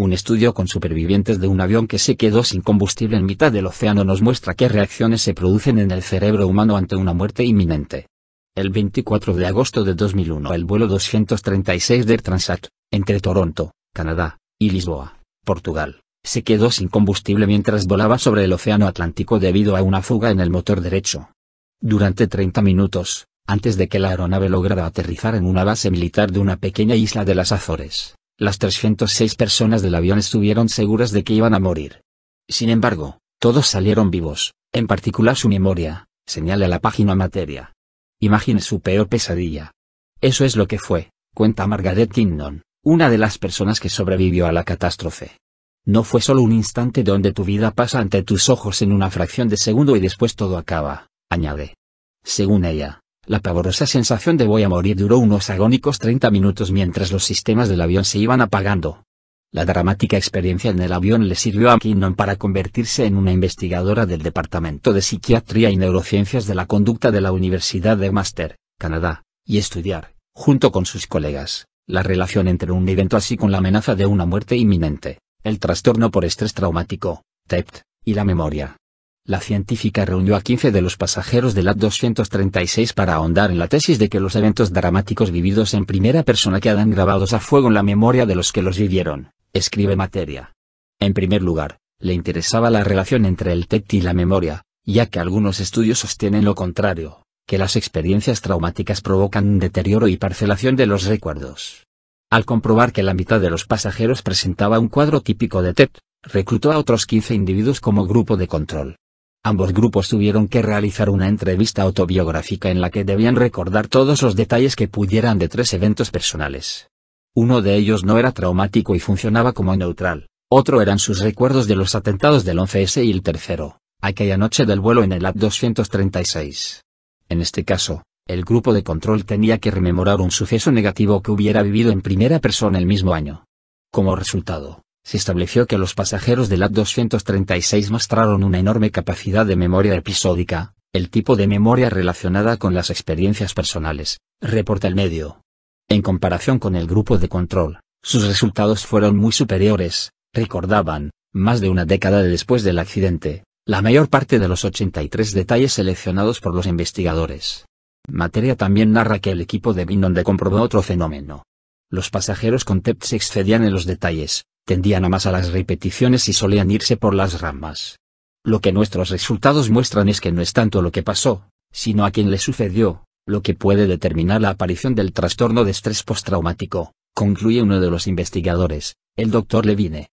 Un estudio con supervivientes de un avión que se quedó sin combustible en mitad del océano nos muestra qué reacciones se producen en el cerebro humano ante una muerte inminente. El 24 de agosto de 2001 el vuelo 236 de Transat, entre Toronto, Canadá, y Lisboa, Portugal, se quedó sin combustible mientras volaba sobre el océano Atlántico debido a una fuga en el motor derecho. Durante 30 minutos, antes de que la aeronave lograra aterrizar en una base militar de una pequeña isla de las Azores, las 306 personas del avión estuvieron seguras de que iban a morir. Sin embargo, todos salieron vivos, en particular su memoria, señala la página materia. Imagine su peor pesadilla. Eso es lo que fue, cuenta Margaret Kingdon, una de las personas que sobrevivió a la catástrofe. No fue solo un instante donde tu vida pasa ante tus ojos en una fracción de segundo y después todo acaba, añade. Según ella, la pavorosa sensación de voy a morir duró unos agónicos 30 minutos mientras los sistemas del avión se iban apagando. La dramática experiencia en el avión le sirvió a McKinnon para convertirse en una investigadora del Departamento de Psiquiatría y Neurociencias de la Conducta de la Universidad de Master, Canadá, y estudiar, junto con sus colegas, la relación entre un evento así con la amenaza de una muerte inminente, el trastorno por estrés traumático, TEPT, e y la memoria la científica reunió a 15 de los pasajeros del AT-236 para ahondar en la tesis de que los eventos dramáticos vividos en primera persona quedan grabados a fuego en la memoria de los que los vivieron, escribe Materia. En primer lugar, le interesaba la relación entre el TET e y la memoria, ya que algunos estudios sostienen lo contrario, que las experiencias traumáticas provocan un deterioro y parcelación de los recuerdos. Al comprobar que la mitad de los pasajeros presentaba un cuadro típico de TET, e reclutó a otros 15 individuos como grupo de control, Ambos grupos tuvieron que realizar una entrevista autobiográfica en la que debían recordar todos los detalles que pudieran de tres eventos personales. Uno de ellos no era traumático y funcionaba como neutral, otro eran sus recuerdos de los atentados del 11S y el tercero, aquella noche del vuelo en el AT-236. En este caso, el grupo de control tenía que rememorar un suceso negativo que hubiera vivido en primera persona el mismo año. Como resultado, se estableció que los pasajeros del AT-236 mostraron una enorme capacidad de memoria episódica, el tipo de memoria relacionada con las experiencias personales, reporta el medio. En comparación con el grupo de control, sus resultados fueron muy superiores, recordaban, más de una década después del accidente, la mayor parte de los 83 detalles seleccionados por los investigadores. Materia también narra que el equipo de Binonde comprobó otro fenómeno. Los pasajeros con TEP se excedían en los detalles, tendían a más a las repeticiones y solían irse por las ramas. Lo que nuestros resultados muestran es que no es tanto lo que pasó, sino a quien le sucedió, lo que puede determinar la aparición del trastorno de estrés postraumático, concluye uno de los investigadores, el doctor Levine.